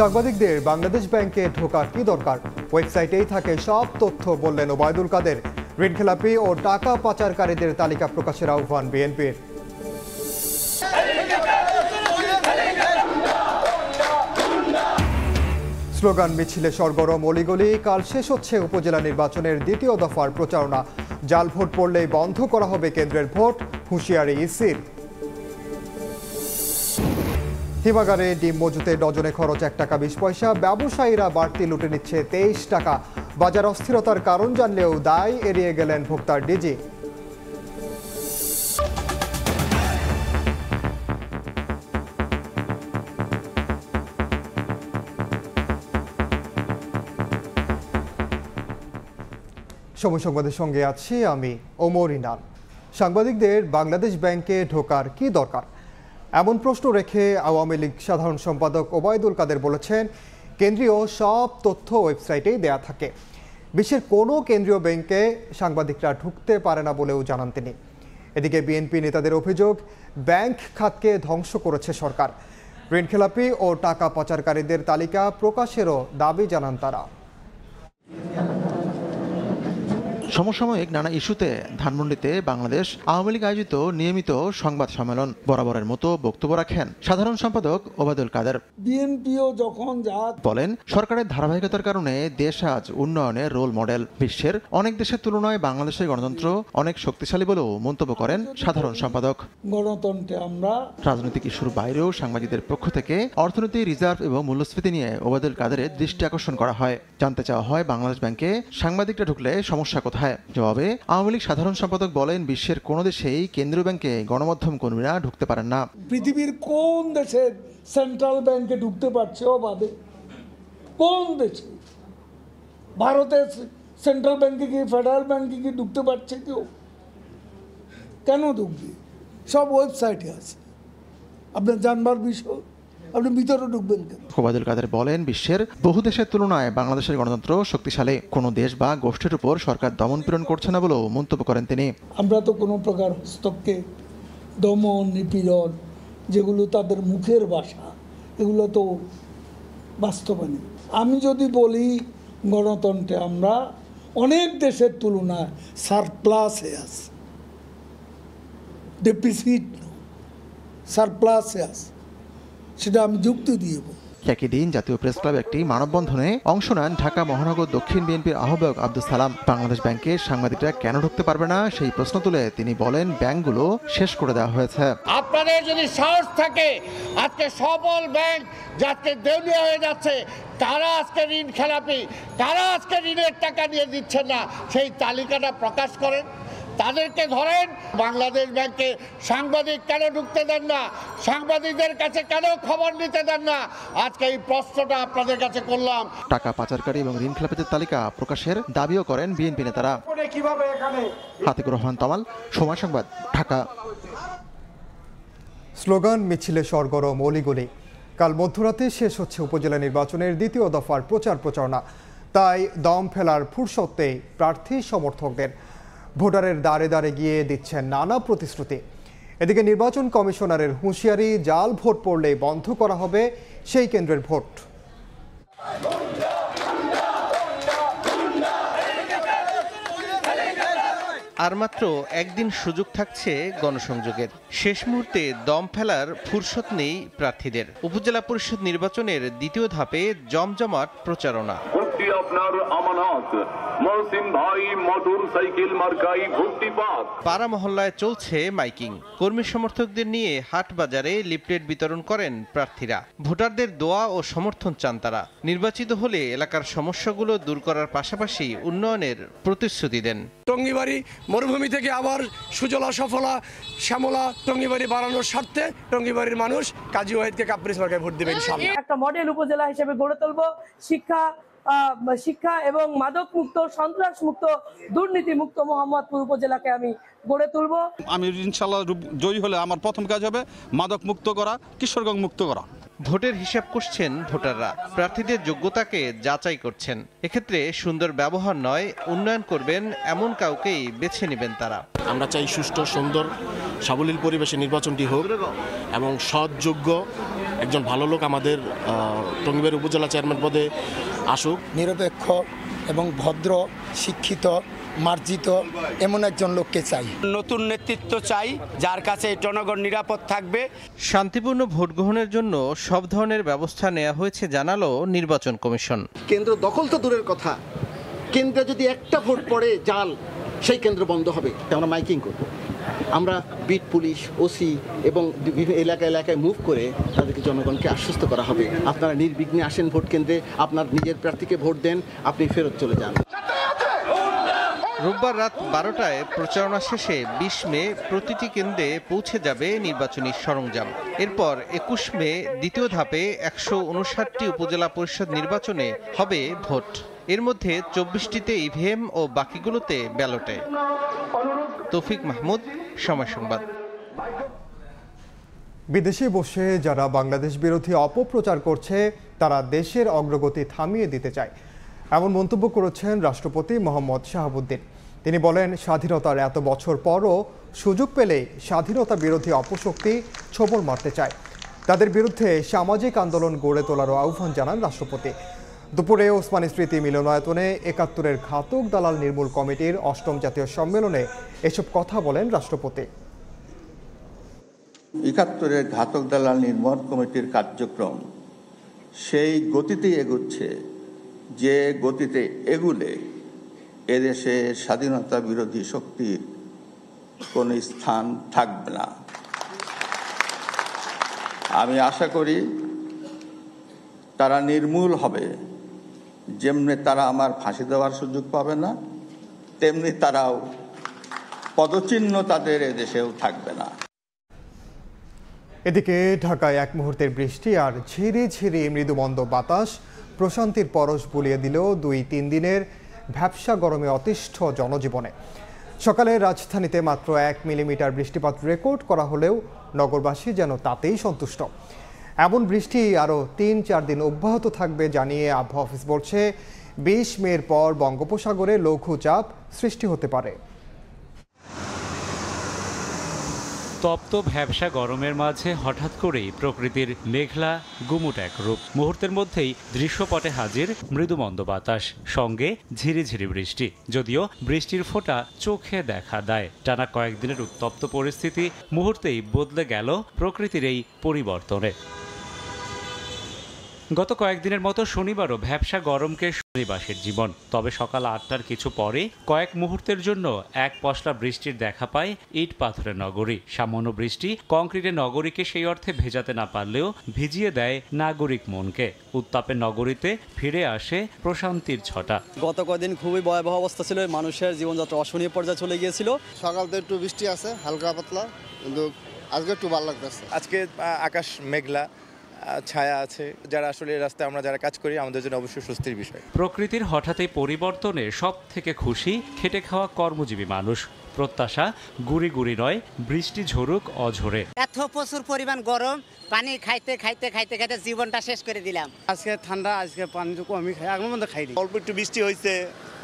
সাংবাদিকদের বাংলাদেশ ব্যাংকে ঢোকার কি দরকার ওয়েবসাইটেই থাকে সব তথ্য বললেন ওবায়দুল কাদের ঋণখেলাপি ও টাকা পাচারকারীদের তালিকা প্রকাশের আহ্বান বিএনপির স্লোগান মিছিলে সরগরম অলিগলি কাল শেষ হচ্ছে উপজেলা নির্বাচনের দ্বিতীয় দফার প্রচারণা জাল ভোট পড়লেই বন্ধ করা হবে কেন্দ্রের ভোট হুঁশিয়ারি ইসির হিমাগারে ডিম মজুতে ডজনে খরচ এক টাকা বিশ পয়সা ব্যবসায়ীরা বাড়তি লুটে নিচ্ছে তেইশ টাকা বাজার অস্থিরতার কারণ জানলেও দায় এড়িয়ে গেলেন ভোক্তার ডিজি সময় সংবাদের সঙ্গে আছি আমি ওমর ইনাল সাংবাদিকদের বাংলাদেশ ব্যাংকে ঢোকার কি দরকার এমন প্রশ্ন রেখে আওয়ামী লীগ সাধারণ সম্পাদক ওবায়দুল কাদের বলেছেন কেন্দ্রীয় সব তথ্য ওয়েবসাইটেই দেয়া থাকে বিশ্বের কোনো কেন্দ্রীয় ব্যাংকে সাংবাদিকরা ঢুকতে পারে না বলেও জানান তিনি এদিকে বিএনপি নেতাদের অভিযোগ ব্যাংক খাতকে ধ্বংস করেছে সরকার ঋণখেলাপি ও টাকা পাচারকারীদের তালিকা প্রকাশেরও দাবি জানান তারা সমসাময়িক নানা ইস্যুতে ধানমন্ডিতে বাংলাদেশ আওয়ামী লীগ আয়োজিত নিয়মিত সংবাদ সম্মেলন বরাবরের মতো বক্তব্য রাখেন সাধারণ সম্পাদক ওবায়দুল কাদের বিএনপিও যখন বলেন সরকারের ধারাবাহিকতার কারণে দেশ আজ উন্নয়নের রোল মডেল বিশ্বের অনেক দেশের তুলনায় বাংলাদেশের গণতন্ত্র অনেক শক্তিশালী বলেও মন্তব্য করেন সাধারণ সম্পাদক গণতন্ত্রে আমরা রাজনৈতিক ইস্যুর বাইরেও সাংবাদিকদের পক্ষ থেকে অর্থনীতি রিজার্ভ এবং মূল্যস্ফীতি নিয়ে ওবায়দুল কাদের দৃষ্টি আকর্ষণ করা হয় জানতে চাওয়া হয় বাংলাদেশ ব্যাংকে সাংবাদিকরা ঢুকলে সমস্যা কোথায় বাধায় জবাবে আওয়ামী লীগ সাধারণ সম্পাদক বলেন বিশ্বের কোনো দেশেই কেন্দ্রীয় ব্যাংকে গণমাধ্যম কর্মীরা ঢুকতে পারেন না পৃথিবীর কোন দেশের সেন্ট্রাল ব্যাংকে ঢুকতে পারছে ও বাদে কোন দেশে ভারতের সেন্ট্রাল ব্যাংকে কি ফেডারেল ব্যাংকে কি ঢুকতে পারছে কেউ কেন ঢুকবে সব ওয়েবসাইটে আছে আপনার জানবার বিষয় আপনি ভিতরে ঢুকবেন কেন কাদের বলেন বিশ্বের বহু দেশের তুলনায় বাংলাদেশের গণতন্ত্র শক্তিশালী কোনো দেশ বা গোষ্ঠীর উপর সরকার দমন পীড়ন করছে না বলেও মন্তব্য করেন তিনি আমরা তো কোনো প্রকার হস্তক্ষেপ দমন নিপীড়ন যেগুলো তাদের মুখের ভাষা এগুলো তো বাস্তবায়নী আমি যদি বলি গণতন্ত্রে আমরা অনেক দেশের তুলনায় সারপ্লাসে আছে ডেপিসিট সারপ্লাসে আছে সেটা আমি যুক্তি দিয়ে একই দিন জাতীয় প্রেস ক্লাবে একটি মানববন্ধনে অংশ নেন ঢাকা মহানগর দক্ষিণ বিএনপির আহ্বায়ক আব্দুল সালাম বাংলাদেশ ব্যাংকে সাংবাদিকরা কেন ঢুকতে পারবে না সেই প্রশ্ন তুলে তিনি বলেন ব্যাংকগুলো শেষ করে দেওয়া হয়েছে আপনাদের যদি সাহস থাকে আজকে সবল ব্যাংক যাতে দেউলিয়া হয়ে যাচ্ছে তারা আজকে ঋণ খেলাপি তারা আজকে ঋণের টাকা নিয়ে দিচ্ছে না সেই তালিকাটা প্রকাশ করেন তাদেরকে ধরেন বাংলাদেশ ব্যাংকে সাংবাদিক কেন ঢুকতে দেন না সাংবাদিকদের কাছে কেন খবর নিতে দেন না আজকে এই প্রশ্নটা আপনাদের কাছে করলাম টাকা পাচারকারী এবং ঋণ খেলাপিদের তালিকা প্রকাশের দাবিও করেন বিএনপি নেতারা হাতিকুর রহমান তামাল সময় সংবাদ ঢাকা স্লোগান মিছিলে সরগরম অলিগলি কাল মধ্যরাতে শেষ হচ্ছে উপজেলা নির্বাচনের দ্বিতীয় দফার প্রচার প্রচারণা তাই দম ফেলার ফুরসত্তে প্রার্থী সমর্থকদের ভোটারের দ্বারে দ্বারে গিয়ে দিচ্ছেন নানা প্রতিশ্রুতি এদিকে নির্বাচন কমিশনারের হুঁশিয়ারি জাল ভোট পড়লে বন্ধ করা হবে সেই কেন্দ্রের ভোট আর মাত্র একদিন সুযোগ থাকছে গণসংযোগের শেষ মুহূর্তে দম ফেলার ফুরসত নেই প্রার্থীদের উপজেলা পরিষদ নির্বাচনের দ্বিতীয় ধাপে জমজমাট প্রচারণা পাড়া মহল্লায় চলছে মাইকিং কর্মী সমর্থকদের নিয়ে হাট বাজারে লিফলেট বিতরণ করেন প্রার্থীরা ভোটারদের দোয়া ও সমর্থন চান তারা নির্বাচিত হলে এলাকার সমস্যাগুলো দূর করার পাশাপাশি উন্নয়নের প্রতিশ্রুতি দেন টঙ্গিবাড়ি মরুভূমি থেকে আবার সুজলা সফলা শ্যামলা টঙ্গিবাড়ি বাড়ানোর স্বার্থে টঙ্গিবাড়ির মানুষ কাজী ওয়াহিদকে কাপ্রিস মার্কায় ভোট দেবেন একটা মডেল উপজেলা হিসেবে গড়ে তুলবো শিক্ষা শিক্ষা এবং মাদক মুক্ত সন্ত্রাস মুক্ত দুর্নীতি মুক্ত মোহাম্মদপুর উপজেলাকে আমি গড়ে তুলব আমি ইনশাল্লাহ জয়ী হলে আমার প্রথম কাজ হবে মাদক মুক্ত করা কিশোরগঞ্জ মুক্ত করা ভোটের হিসাব করছেন ভোটাররা প্রার্থীদের যোগ্যতাকে যাচাই করছেন এক্ষেত্রে সুন্দর ব্যবহার নয় উন্নয়ন করবেন এমন কাউকেই বেছে নেবেন তারা আমরা চাই সুষ্ঠু সুন্দর সাবলীল পরিবেশে নির্বাচনটি হোক এবং সৎযোগ্য একজন ভালো লোক আমাদের টঙ্গিবের উপজেলা চেয়ারম্যান পদে আসুক নিরপেক্ষ এবং ভদ্র শিক্ষিত মার্জিত এমন একজন লোককে চাই নতুন নেতৃত্ব চাই যার কাছে জনগণ নিরাপদ থাকবে শান্তিপূর্ণ ভোট গ্রহণের জন্য সব ধরনের ব্যবস্থা নেওয়া হয়েছে জানালো নির্বাচন কমিশন কেন্দ্র দখল তো দূরের কথা কেন্দ্রে যদি একটা ভোট পড়ে জাল সেই কেন্দ্র বন্ধ হবে আমরা মাইকিং করবো আমরা বিট পুলিশ ওসি এবং বিভিন্ন এলাকা এলাকায় মুভ করে তাদেরকে জনগণকে আশ্বস্ত করা হবে আপনারা নির্বিঘ্নে আসেন ভোট কেন্দ্রে আপনার নিজের প্রার্থীকে ভোট দেন আপনি ফেরত চলে যান রোববার রাত বারোটায় প্রচারণা শেষে বিশ মে প্রতিটি কেন্দ্রে পৌঁছে যাবে নির্বাচনী সরঞ্জাম এরপর একুশ মে দ্বিতীয় ধাপে একশো উনষাটটি উপজেলা পরিষদ নির্বাচনে হবে ভোট এর মধ্যে চব্বিশটিতে ইভিএম ও বাকিগুলোতে ব্যালটে তৌফিক মাহমুদ সময় সংবাদ বিদেশে বসে যারা বাংলাদেশ বিরোধী অপপ্রচার করছে তারা দেশের অগ্রগতি থামিয়ে দিতে চায় এমন মন্তব্য করেছেন রাষ্ট্রপতি মোহাম্মদ শাহাবুদ্দিন তিনি বলেন স্বাধীনতার এত বছর পরও সুযোগ পেলেই স্বাধীনতা বিরোধী অপশক্তি ছোবর মারতে চায় তাদের বিরুদ্ধে সামাজিক আন্দোলন গড়ে তোলারও আহ্বান জানান রাষ্ট্রপতি দুপুরে ওসমানী স্মৃতি মিলনায়তনে একাত্তরের ঘাতক দালাল নির্মূল কমিটির অষ্টম জাতীয় সম্মেলনে এসব কথা বলেন রাষ্ট্রপতি একাত্তরের ঘাতক দালাল নির্মূল কমিটির কার্যক্রম সেই গতিতে এগুচ্ছে যে গতিতে এগুলে এদেশে স্বাধীনতা বিরোধী শক্তির কোন স্থান থাকবে না আমি আশা করি তারা নির্মূল হবে যেমনি তারা আমার ফাঁসি দেওয়ার সুযোগ পাবে না তেমনি তারাও পদচিহ্ন তাদের এদেশেও থাকবে না এদিকে ঢাকায় এক মুহূর্তের বৃষ্টি আর ঝিরি ঝিরি মৃদুমন্দ বাতাস প্রশান্তির পরশ বুলিয়ে দিল দুই তিন দিনের ভ্যাবসা গরমে অতিষ্ঠ জনজীবনে সকালে রাজধানীতে মাত্র এক মিলিমিটার বৃষ্টিপাত রেকর্ড করা হলেও নগরবাসী যেন তাতেই সন্তুষ্ট এমন বৃষ্টি আরও তিন চার দিন অব্যাহত থাকবে জানিয়ে আবহাওয়া অফিস বলছে বিশ মের পর বঙ্গোপসাগরে লঘুচাপ সৃষ্টি হতে পারে তপ্ত ভ্যাবসা গরমের মাঝে হঠাৎ করেই প্রকৃতির মেঘলা গুমুট এক রূপ মুহূর্তের মধ্যেই দৃশ্যপটে হাজির মৃদুমন্দ বাতাস সঙ্গে ঝিরিঝিরি বৃষ্টি যদিও বৃষ্টির ফোঁটা চোখে দেখা দেয় টানা কয়েকদিনের উত্তপ্ত পরিস্থিতি মুহূর্তেই বদলে গেল প্রকৃতির এই পরিবর্তনে গত কয়েকদিনের মতো শনিবারও ভ্যাবসা গরমকে শনিবাসের জীবন তবে সকাল আটটার কিছু পরে কয়েক মুহূর্তের জন্য এক পশলা বৃষ্টির দেখা পায় ইট পাথরের নগরী সামান্য বৃষ্টি কংক্রিটের নগরীকে সেই অর্থে ভেজাতে না পারলেও ভিজিয়ে দেয় নাগরিক মনকে উত্তাপের নগরীতে ফিরে আসে প্রশান্তির ছটা গত কয়েকদিন খুবই ভয়াবহ অবস্থা ছিল মানুষের জীবনযাত্রা অশনীয় পর্যায়ে চলে গিয়েছিল সকাল তো একটু বৃষ্টি আছে হালকা পাতলা কিন্তু আজকে একটু ভালো লাগতেছে আজকে আকাশ মেঘলা ছায়া আছে যারা আসলে রাস্তায় আমরা যারা কাজ করি আমাদের জন্য অবশ্যই স্বস্তির বিষয় প্রকৃতির হঠাৎই পরিবর্তনে সব থেকে খুশি খেটে খাওয়া কর্মজীবী মানুষ প্রত্যাশা গুড়ি গুড়ি নয় বৃষ্টি ঝরুক অঝরে এত প্রচুর পরিমাণ গরম পানি খাইতে খাইতে খাইতে খাইতে জীবনটা শেষ করে দিলাম আজকে ঠান্ডা আজকে পানি কমই খাই আগের মধ্যে খাই অল্প একটু বৃষ্টি হয়েছে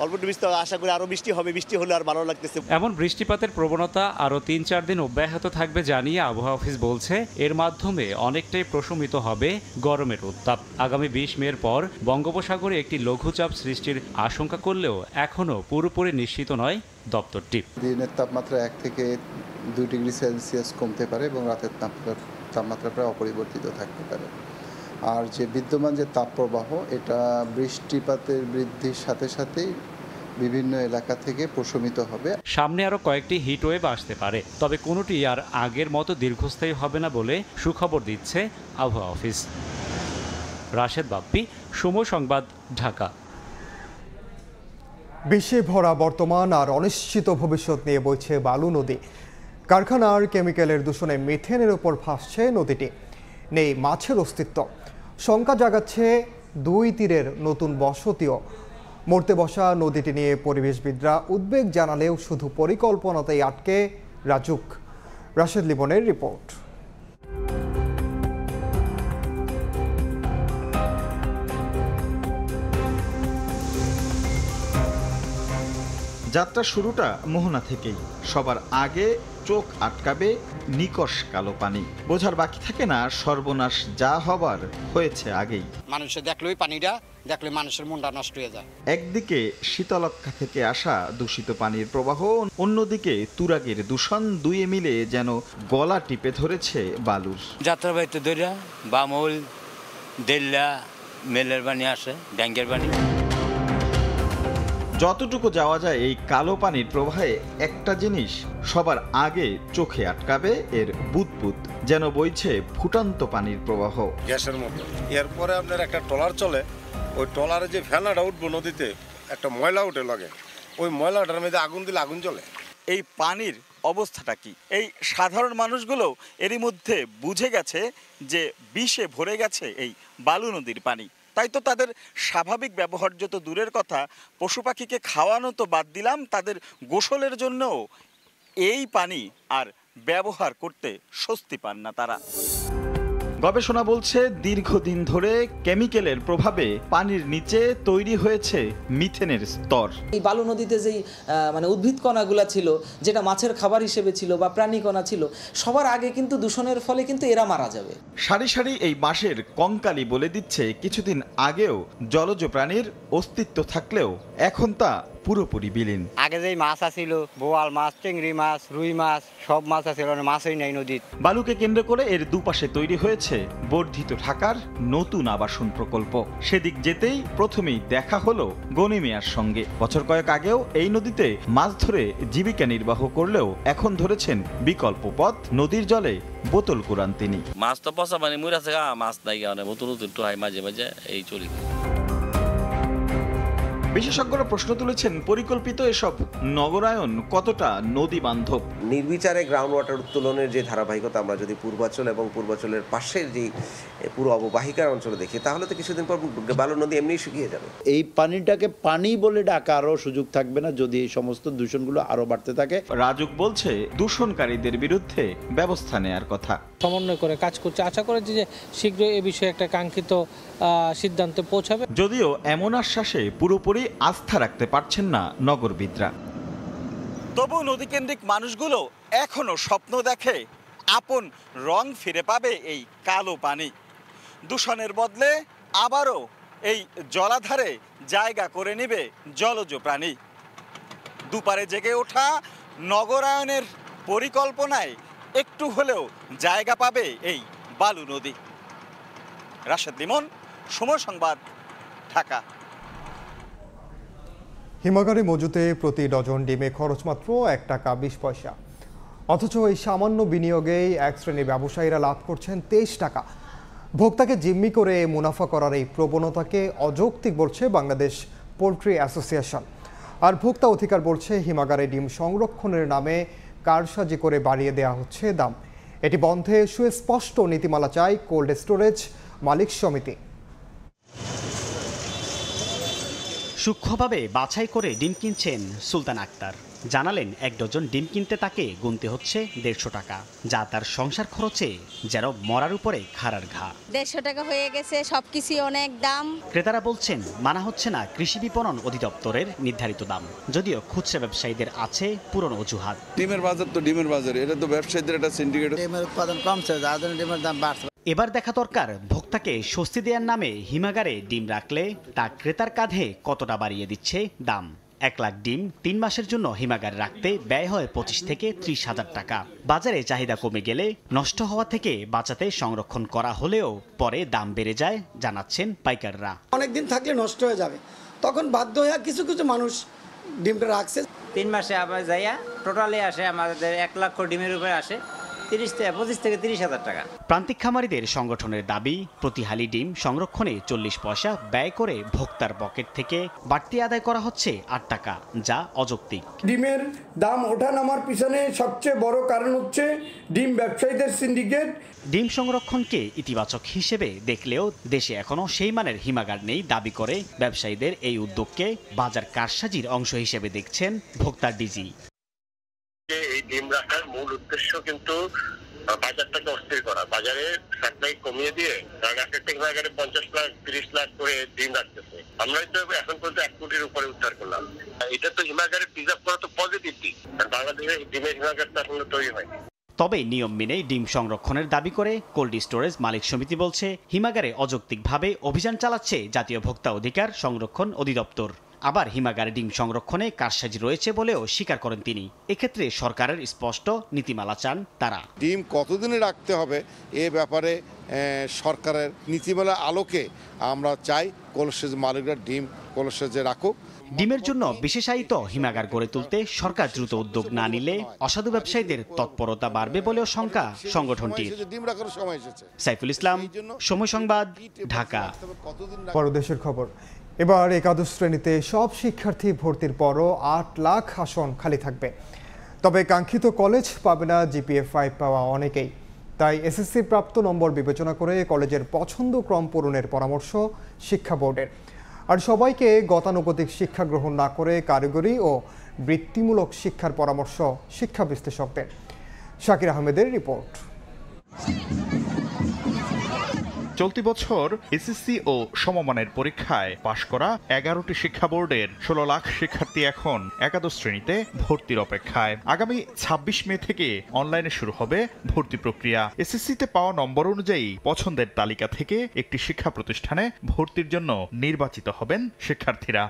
অল্প বৃষ্টি আশা করি আরও বৃষ্টি হবে বৃষ্টি হলে আর ভালো লাগতেছে এমন বৃষ্টিপাতের প্রবণতা আরও তিন চার দিন অব্যাহত থাকবে জানিয়ে আবহাওয়া অফিস বলছে এর মাধ্যমে অনেকটাই প্রশমিত হবে গরমের উত্তাপ আগামী বিশ মের পর বঙ্গোপসাগরে একটি লঘুচাপ সৃষ্টির আশঙ্কা করলেও এখনও পুরোপুরি নিশ্চিত নয় দপ্তরটি দিনের তাপমাত্রা এক থেকে দুই ডিগ্রি সেলসিয়াস কমতে পারে এবং রাতের তাপমাত্রা তাপমাত্রা প্রায় অপরিবর্তিত থাকতে পারে আর যে বিদ্যমান যে তাপপ্রবাহ এটা বৃষ্টিপাতের বৃদ্ধির সাথে সাথেই বিভিন্ন এলাকা থেকে প্রশমিত হবে সামনে আরও কয়েকটি হিট ওয়েভ আসতে পারে তবে কোনোটি আর আগের মতো দীর্ঘস্থায়ী হবে না বলে সুখবর দিচ্ছে আবহাওয়া অফিস রাশেদ বাপ্পি সময় সংবাদ ঢাকা বিশ্বে ভরা বর্তমান আর অনিশ্চিত ভবিষ্যৎ নিয়ে বইছে বালু নদী কারখানার কেমিক্যালের দূষণে মিথেনের ওপর ভাসছে নদীটি নেই মাছের অস্তিত্ব শঙ্কা জাগাচ্ছে দুই তীরের নতুন বসতিও মরতে বসা নদীটি নিয়ে পরিবেশবিদরা উদ্বেগ জানালেও শুধু পরিকল্পনাতেই আটকে রাজুক রাশেদ লিবনের রিপোর্ট যাত্রা শুরুটা মোহনা থেকেই সবার আগে চোখ আটকাবে নিকশ কালো পানি বোঝার বাকি থাকে না সর্বনাশ যা হবার হয়েছে আগেই মানুষে দেখলোই পানিটা দেখলে মানুষের মনটা নষ্ট হয়ে যায় একদিকে শীতলক্ষা থেকে আসা দূষিত পানির প্রবাহ অন্যদিকে তুরাগের দূষণ দুয়ে মিলে যেন গলা টিপে ধরেছে বালুর যাত্রাবাড়িতে দৈরা বামল দেল্লা মেলের বাণী আসে ড্যাঙ্গের বাণী যতটুকু যাওয়া যায় এই কালো পানির প্রবাহে একটা জিনিস সবার আগে চোখে আটকাবে এর বুদবুদ যেন বইছে ফুটান্ত পানির প্রবাহ গ্যাসের মতো এরপরে আপনার একটা টলার চলে ওই ট্রলারে যে ফেলাটা উঠবো নদীতে একটা ময়লা উঠে লাগে ওই ময়লাটার মধ্যে আগুন দিলে আগুন জ্বলে এই পানির অবস্থাটা কি এই সাধারণ মানুষগুলো এরই মধ্যে বুঝে গেছে যে বিষে ভরে গেছে এই বালু নদীর পানি তাই তো তাদের স্বাভাবিক ব্যবহার্য তো দূরের কথা পশু পাখিকে খাওয়ানো তো বাদ দিলাম তাদের গোসলের জন্যও এই পানি আর ব্যবহার করতে স্বস্তি পান না তারা গবেষণা বলছে দীর্ঘদিন ধরে কেমিক্যালের প্রভাবে পানির নিচে তৈরি হয়েছে মিথেনের স্তর এই বালু নদীতে যেই মানে উদ্ভিদ কণাগুলা ছিল যেটা মাছের খাবার হিসেবে ছিল বা প্রাণী কণা ছিল সবার আগে কিন্তু দূষণের ফলে কিন্তু এরা মারা যাবে সারি সারি এই বাঁশের কঙ্কালি বলে দিচ্ছে কিছুদিন আগেও জলজ প্রাণীর অস্তিত্ব থাকলেও এখন তা পুরোপুরি বিলীন আগে যেই মাছ আছিল বোয়াল মাছ চিংড়ি মাছ রুই মাছ সব মাছ আছে মাছই নাই নদীর বালুকে কেন্দ্র করে এর দুপাশে তৈরি হয়েছে বর্ধিত ঢাকার নতুন আবাসন প্রকল্প সেদিক যেতেই প্রথমেই দেখা হলো গনি মিয়ার সঙ্গে বছর কয়েক আগেও এই নদীতে মাছ ধরে জীবিকা নির্বাহ করলেও এখন ধরেছেন বিকল্প পথ নদীর জলে বোতল কুরান তিনি মাছ তো পচা মানে মুড়াছে মাছ নাই বোতল মাঝে মাঝে এই চলি বিশেষজ্ঞরা প্রশ্ন তুলেছেন পরিকল্পিত এসব নগরায়ন কতটা নদী বান্ধব নির্বিচারে গ্রাউন্ড ওয়াটার উত্তোলনের যে ধারাবাহিকতা আমরা যদি পূর্বাচল এবং পূর্বাচলের পাশের যে পুরো অববাহিকার অঞ্চলে দেখি তাহলে তো কিছুদিন পর বালু নদী এমনি শুকিয়ে যাবে এই পানিটাকে পানি বলে ডাকারও সুযোগ থাকবে না যদি এই সমস্ত দূষণগুলো আরও বাড়তে থাকে রাজুক বলছে দূষণকারীদের বিরুদ্ধে ব্যবস্থা নেয়ার কথা সমন্বয় করে কাজ করছে আশা করেছি যে শীঘ্রই এ বিষয়ে একটা কাঙ্ক্ষিত সিদ্ধান্তে পৌঁছাবে যদিও এমন আশ্বাসে পুরোপুরি আস্থা রাখতে পারছেন না নগরবিদরা তবু নদীকেন্দ্রিক মানুষগুলো এখনও স্বপ্ন দেখে আপন রং ফিরে পাবে এই কালো পানি দূষণের বদলে আবারও এই জলাধারে জায়গা করে নেবে জলজ প্রাণী দুপারে জেগে ওঠা নগরায়নের পরিকল্পনায় একটু হলেও জায়গা পাবে এই বালু নদী রাশেদ লিমন সময় সংবাদ ঢাকা হিমাগারে মজুতে প্রতি ডজন ডিমে খরচ মাত্র এক টাকা বিশ পয়সা অথচ এই সামান্য বিনিয়োগেই এক শ্রেণীর ব্যবসায়ীরা লাভ করছেন তেইশ টাকা ভোক্তাকে জিম্মি করে মুনাফা করার এই প্রবণতাকে অযৌক্তিক বলছে বাংলাদেশ পোলট্রি অ্যাসোসিয়েশন আর ভোক্তা অধিকার বলছে হিমাগারে ডিম সংরক্ষণের নামে কারসাজি করে বাড়িয়ে দেওয়া হচ্ছে দাম এটি বন্ধে সুস্পষ্ট নীতিমালা চায় কোল্ড স্টোরেজ মালিক সমিতি সূক্ষ্মভাবে বাছাই করে ডিম কিনছেন সুলতান আক্তার জানালেন এক ডজন ডিম কিনতে তাকে গুনতে হচ্ছে দেড়শো টাকা যা তার সংসার খরচে যেন মরার উপরে খাড়ার ঘা দেড়শো টাকা হয়ে গেছে সব অনেক দাম ক্রেতারা বলছেন মানা হচ্ছে না কৃষি বিপণন অধিদপ্তরের নির্ধারিত দাম যদিও খুচরা ব্যবসায়ীদের আছে পুরনো অজুহাত ডিমের বাজার তো ডিমের বাজার এটা তো ব্যবসায়ীদের একটা সিন্ডিকেট ডিমের উৎপাদন কমছে যার জন্য ডিমের দাম বাড়ছে এবার দেখা দরকার ভোক্তাকে স্বস্তি দেওয়ার নামে হিমাগারে ডিম রাখলে তা ক্রেতার কাঁধে কতটা বাড়িয়ে দিচ্ছে দাম এক লাখ ডিম তিন মাসের জন্য হিমাগারে রাখতে ব্যয় হয় পঁচিশ থেকে ত্রিশ হাজার টাকা বাজারে চাহিদা কমে গেলে নষ্ট হওয়া থেকে বাঁচাতে সংরক্ষণ করা হলেও পরে দাম বেড়ে যায় জানাচ্ছেন পাইকাররা অনেকদিন থাকলে নষ্ট হয়ে যাবে তখন বাধ্য হয়ে কিছু কিছু মানুষ ডিমটা রাখছে তিন মাসে আবার যাইয়া টোটালে আসে আমাদের এক লক্ষ ডিমের উপরে আসে প্রান্তিক খামারিদের সংগঠনের দাবি প্রতি ডিম সংরক্ষণে চল্লিশ পয়সা ব্যয় করে ভোক্তার পকেট থেকে বাড়তি আদায় করা হচ্ছে আট টাকা যা অযৌক্তিক ডিমের দাম পিছনে সবচেয়ে বড় কারণ হচ্ছে ডিম ব্যবসায়ীদের সিন্ডিকেট ডিম সংরক্ষণকে ইতিবাচক হিসেবে দেখলেও দেশে এখনও সেই মানের হিমাগার নেই দাবি করে ব্যবসায়ীদের এই উদ্যোগকে বাজার কারসাজির অংশ হিসেবে দেখছেন ভোক্তার ডিজি আজকে এই ডিম রাখার মূল উদ্দেশ্য কিন্তু বাজারটাকে অস্থির করা বাজারে সাপ্লাই কমিয়ে দিয়ে কারণ এক একটা হিমাগারে পঞ্চাশ লাখ তিরিশ লাখ করে ডিম রাখতেছে আমরাই তো এখন পর্যন্ত এক কোটির উপরে উদ্ধার করলাম এটা তো হিমাগারে প্রিজার্ভ করা তো পজিটিভ দিক বাংলাদেশে ডিমের হিমাগার তো এখনো তৈরি হয়নি তবে নিয়ম মেনে ডিম সংরক্ষণের দাবি করে কোল্ড স্টোরেজ মালিক সমিতি বলছে হিমাগারে অযৌক্তিকভাবে অভিযান চালাচ্ছে জাতীয় ভোক্তা অধিকার সংরক্ষণ অধিদপ্তর আবার হিমাগারে ডিম সংরক্ষণে কারসাজি রয়েছে বলেও স্বীকার করেন তিনি এক্ষেত্রে সরকারের স্পষ্ট নীতিমালা চান তারা ডিম কতদিনে রাখতে হবে এ ব্যাপারে সরকারের নীতিমালা আলোকে আমরা চাই কলসেজ মালিকরা ডিম কলসেজে রাখুক ডিমের জন্য বিশেষায়িত হিমাগার গড়ে তুলতে সরকার দ্রুত উদ্যোগ না নিলে অসাধু ব্যবসায়ীদের তৎপরতা বাড়বে বলেও শঙ্কা সংগঠনটির সাইফুল ইসলাম সময় সংবাদ ঢাকা পরদেশের খবর এবার একাদশ শ্রেণীতে সব শিক্ষার্থী ভর্তির পরও আট লাখ আসন খালি থাকবে তবে কাঙ্ক্ষিত কলেজ পাবে না জিপিএ ফাইভ পাওয়া অনেকেই তাই এসএসসি প্রাপ্ত নম্বর বিবেচনা করে কলেজের পছন্দ ক্রম পূরণের পরামর্শ শিক্ষা বোর্ডের আর সবাইকে গতানুগতিক শিক্ষা গ্রহণ না করে কারিগরি ও বৃত্তিমূলক শিক্ষার পরামর্শ শিক্ষা বিশ্লেষকদের শাকির আহমেদের রিপোর্ট চলতি বছর এসএসসি ও সমমানের পরীক্ষায় পাশ করা এগারোটি শিক্ষা বোর্ডের ষোলো লাখ শিক্ষার্থী এখন একাদশ শ্রেণীতে ভর্তির অপেক্ষায় আগামী ছাব্বিশ মে থেকে অনলাইনে শুরু হবে ভর্তি প্রক্রিয়া এসএসসিতে পাওয়া নম্বর অনুযায়ী পছন্দের তালিকা থেকে একটি শিক্ষা প্রতিষ্ঠানে ভর্তির জন্য নির্বাচিত হবেন শিক্ষার্থীরা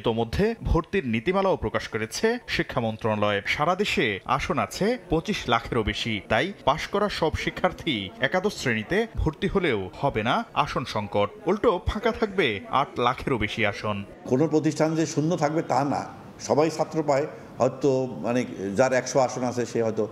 ইতোমধ্যে ভর্তির নীতিমালাও প্রকাশ করেছে শিক্ষা মন্ত্রণালয় সারা দেশে আসন আছে পঁচিশ লাখেরও বেশি তাই পাশ করা সব শিক্ষার্থী একাদশ শ্রেণীতে ভর্তি হলেও হবে না আসন সংকট উল্টো ফাঁকা থাকবে আট লাখেরও বেশি আসন কোনো প্রতিষ্ঠান যে শূন্য থাকবে তা না সবাই ছাত্র পায় হয়তো মানে যার একশো আসন আছে সে হয়তো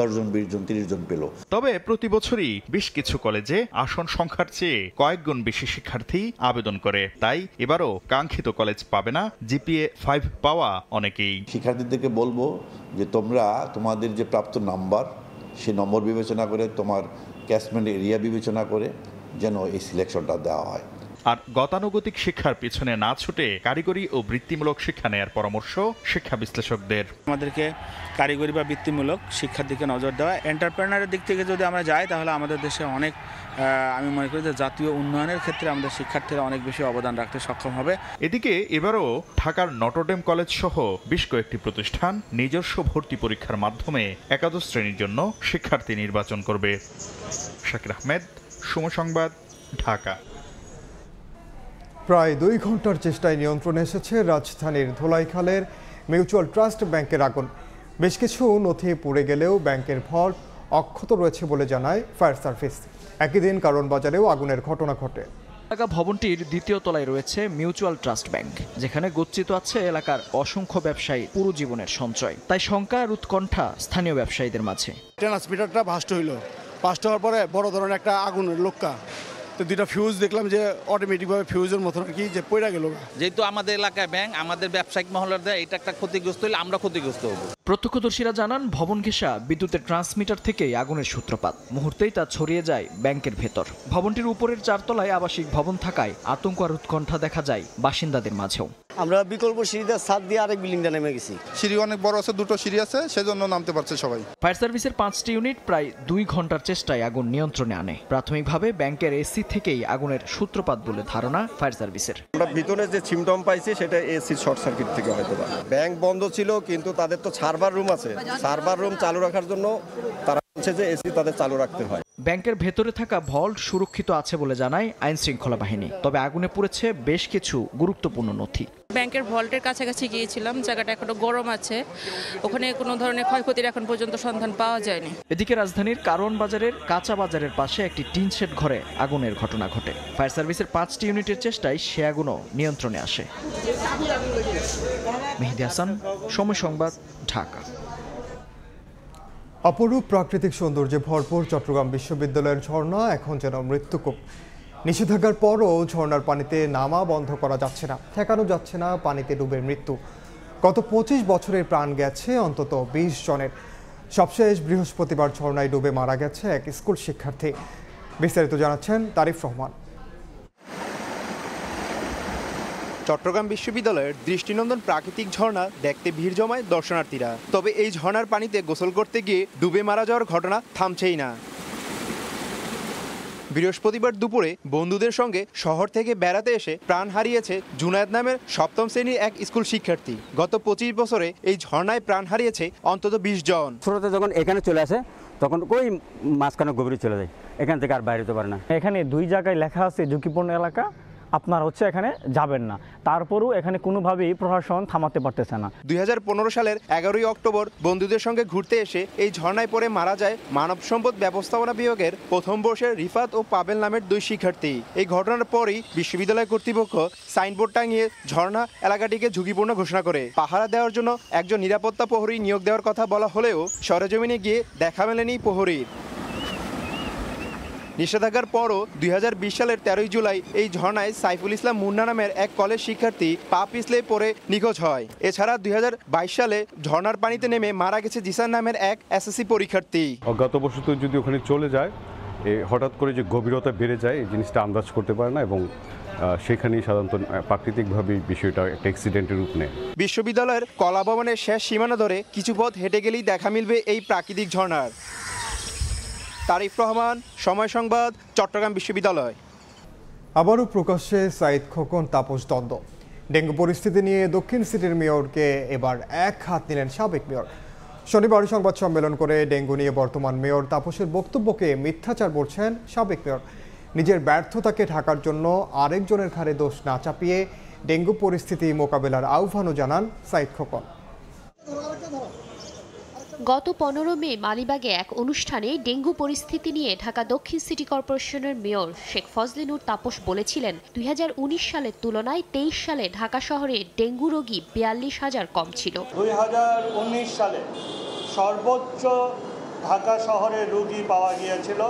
দশজন বিশ জন তিরিশ জন পেল তবে প্রতি বছরই বেশ কিছু কলেজে আসন সংখ্যার চেয়ে কয়েকজন বেশি শিক্ষার্থী আবেদন করে তাই এবারও কাঙ্ক্ষিত কলেজ পাবে না জিপিএ ফাইভ পাওয়া অনেকেই শিক্ষার্থীদেরকে বলবো যে তোমরা তোমাদের যে প্রাপ্ত নাম্বার সে নম্বর বিবেচনা করে তোমার ক্যাশমেন্ট এরিয়া বিবেচনা করে যেন এই সিলেকশনটা দেওয়া হয় আর গতানুগতিক শিক্ষার পিছনে না ছুটে কারিগরি ও বৃত্তিমূলক শিক্ষা নেয়ার পরামর্শ শিক্ষা বিশ্লেষকদের আমাদেরকে কারিগরি বা বৃত্তিমূলক শিক্ষার দিকে নজর দেওয়া এন্টারপ্রেনারের দিক থেকে যদি আমরা যাই তাহলে আমাদের দেশে অনেক আমি মনে করি যে জাতীয় উন্নয়নের ক্ষেত্রে আমাদের শিক্ষার্থীরা অনেক বেশি অবদান রাখতে সক্ষম হবে এদিকে এবারও ঢাকার নটরডেম কলেজ সহ বেশ কয়েকটি প্রতিষ্ঠান নিজস্ব ভর্তি পরীক্ষার মাধ্যমে একাদশ শ্রেণীর জন্য শিক্ষার্থী নির্বাচন করবে শাকির আহমেদ সংবাদ ঢাকা প্রায় দুই ঘন্টার চেষ্টায় নিয়ন্ত্রণে এসেছে রাজধানীর ধোলাইখালের মিউচুয়াল ট্রাস্ট ব্যাংকের আগুন বেশ কিছু নথি পুড়ে গেলেও ব্যাংকের ফল অক্ষত রয়েছে বলে জানায় ফায়ার সার্ভিস একই দিন কারণ বাজারেও আগুনের ঘটনা ঘটে এলাকা ভবনটির দ্বিতীয় তলায় রয়েছে মিউচুয়াল ট্রাস্ট ব্যাংক যেখানে গচ্ছিত আছে এলাকার অসংখ্য ব্যবসায়ী পুরো জীবনের সঞ্চয় তাই শঙ্কা আর উৎকণ্ঠা স্থানীয় ব্যবসায়ীদের মাঝে ট্রান্সমিটারটা ভাস্ট হইল ভাস্ট হওয়ার পরে বড় ধরনের একটা আগুনের লক্ষ্য তো দুইটা ফিউজ দেখলাম যে অটোমেটিকভাবে ফিউজের মতন আর কি যে পড়া গেল যেহেতু আমাদের এলাকায় ব্যাংক আমাদের ব্যবসায়িক মহলের দেয় এটা একটা ক্ষতিগ্রস্ত হলে আমরা ক্ষতিগ্রস্ত হব প্রত্যক্ষদর্শীরা জানান ভবন ঘেঁষা বিদ্যুতের ট্রান্সমিটার থেকে আগুনের সূত্রপাত মুহূর্তেই তা ছড়িয়ে যায় ব্যাংকের ভেতর ভবনটির উপরের চারতলায় আবাসিক ভবন থাকায় আতঙ্ক আর উৎকণ্ঠা দেখা যায় বাসিন্দাদের মাঝেও আমরা বিকল্প সিঁড়িতে ছাদ দিয়ে আরেক বিল্ডিংটা নেমে গেছি সিঁড়ি অনেক বড় আছে দুটো সিঁড়ি আছে সেজন্য নামতে পারছে সবাই ফায়ার সার্ভিসের পাঁচটি ইউনিট প্রায় দুই ঘন্টার চেষ্টায় আগুন নিয়ন্ত্রণে আনে প্রাথমিকভাবে ব্যাংকের এসি থেকেই আগুনের সূত্রপাত বলে ধারণা ফায়ার সার্ভিসের আমরা ভিতরে যে সিমটম পাইছি সেটা এসি শর্ট সার্কিট থেকে হয়তো ব্যাংক বন্ধ ছিল কিন্তু তাদের তো সার্ভার রুম আছে সার্ভার রুম চালু রাখার জন্য তারা বলছে যে এসি তাদের চালু রাখতে হয় ব্যাংকের ভেতরে থাকা ভল্ট সুরক্ষিত আছে বলে জানায় আইন শৃঙ্খলা বাহিনী তবে আগুনে পড়েছে বেশ কিছু গুরুত্বপূর্ণ নথি ব্যাংকের ভল্টের কাছাকাছি গিয়েছিলাম জায়গাটা এখনো গরম আছে ওখানে কোনো ধরনের ক্ষয়ক্ষতির এখন পর্যন্ত সন্ধান পাওয়া যায়নি এদিকে রাজধানীর কারওয়ান বাজারের কাঁচা বাজারের পাশে একটি টিন শেড ঘরে আগুনের ঘটনা ঘটে ফায়ার সার্ভিসের পাঁচটি ইউনিটের চেষ্টায় সে আগুনও নিয়ন্ত্রণে আসে মেহেদি হাসান সময় সংবাদ ঢাকা অপরূপ প্রাকৃতিক সৌন্দর্যে ভরপুর চট্টগ্রাম বিশ্ববিদ্যালয়ের ঝর্ণা এখন যেন মৃত্যুকূপ নিষেধাজ্ঞার পরও ঝর্ণার পানিতে নামা বন্ধ করা যাচ্ছে না ঠেকানো যাচ্ছে না পানিতে ডুবে মৃত্যু গত পঁচিশ বছরের প্রাণ গেছে অন্তত বিশ জনের সবশেষ বৃহস্পতিবার ঝর্ণায় ডুবে মারা গেছে এক স্কুল শিক্ষার্থী বিস্তারিত জানাচ্ছেন তারিফ রহমান চট্টগ্রাম বিশ্ববিদ্যালয়ের দৃষ্টিনন্দন প্রাকৃতিক ঝর্ণা দেখতে ভিড় জমায় দর্শনার্থীরা তবে এই ঝর্ণার পানিতে গোসল করতে গিয়ে ডুবে মারা যাওয়ার ঘটনা থামছেই না বৃহস্পতিবার দুপুরে বন্ধুদের সঙ্গে শহর থেকে বেড়াতে এসে প্রাণ হারিয়েছে জুনায়দ নামের সপ্তম শ্রেণীর এক স্কুল শিক্ষার্থী গত পঁচিশ বছরে এই ঝর্ণায় প্রাণ হারিয়েছে অন্তত বিশ জন শ্রোতা যখন এখানে চলে আসে তখন ওই মাঝখানে গভীরে চলে যায় এখান থেকে আর বাইরে যেতে পারে না এখানে দুই জায়গায় লেখা আছে ঝুঁকিপূর্ণ এলাকা আপনার হচ্ছে এখানে যাবেন না তারপরও এখানে কোনোভাবেই প্রশাসন থামাতে পারতেছে না দুই সালের এগারোই অক্টোবর বন্ধুদের সঙ্গে ঘুরতে এসে এই ঝর্ণায় পড়ে মারা যায় মানব সম্পদ ব্যবস্থাপনা বিভাগের প্রথম বর্ষের রিফাত ও পাবেল নামের দুই শিক্ষার্থী এই ঘটনার পরই বিশ্ববিদ্যালয় কর্তৃপক্ষ সাইনবোর্ড টাঙিয়ে ঝর্ণা এলাকাটিকে ঝুঁকিপূর্ণ ঘোষণা করে পাহারা দেওয়ার জন্য একজন নিরাপত্তা প্রহরী নিয়োগ দেওয়ার কথা বলা হলেও সরেজমিনে গিয়ে দেখা মেলেনি প্রহরীর নিষেধাজ্ঞার পরও দুই সালের তেরোই জুলাই এই ঝর্ণায় সাইফুল ইসলাম মুন্না নামের এক কলেজ শিক্ষার্থী পা পিছলে পড়ে নিখোঁজ হয় এছাড়া দুই সালে ঝর্ণার পানিতে নেমে মারা গেছে জিসান নামের এক এসএসসি পরীক্ষার্থী অজ্ঞাতবশত যদি ওখানে চলে যায় এ হঠাৎ করে যে গভীরতা বেড়ে যায় এই জিনিসটা আন্দাজ করতে পারে না এবং সেখানেই সাধারণত প্রাকৃতিকভাবে বিষয়টা একটা অ্যাক্সিডেন্টের রূপ নেয় বিশ্ববিদ্যালয়ের কলা ভবনের শেষ সীমানা ধরে কিছু পথ হেঁটে গেলেই দেখা মিলবে এই প্রাকৃতিক ঝর্ণার তারিফ রহমান সময় সংবাদ চট্টগ্রাম বিশ্ববিদ্যালয় আবারও প্রকাশ্যে সাইদ খোকন তাপস দ্বন্দ্ব ডেঙ্গু পরিস্থিতি নিয়ে দক্ষিণ সিটির মেয়রকে এবার এক হাত নিলেন সাবেক মেয়র শনিবার সংবাদ সম্মেলন করে ডেঙ্গু নিয়ে বর্তমান মেয়র তাপসের বক্তব্যকে মিথ্যাচার বলছেন সাবেক মেয়র নিজের ব্যর্থতাকে ঢাকার জন্য আরেকজনের ঘাড়ে দোষ না চাপিয়ে ডেঙ্গু পরিস্থিতি মোকাবেলার আহ্বানও জানান সাইদ খোকন গত পনেরো মে মালিবাগে এক অনুষ্ঠানে ডেঙ্গু পরিস্থিতি নিয়ে ঢাকা দক্ষিণ সিটি কর্পোরেশনের মেয়র শেখ ফজলিনুর তাপস বলেছিলেন দুই সালের তুলনায় তেইশ সালে ঢাকা শহরে ডেঙ্গু রোগী বিয়াল্লিশ হাজার কম ছিল দুই সালে সর্বোচ্চ ঢাকা শহরে রোগী পাওয়া গিয়েছিল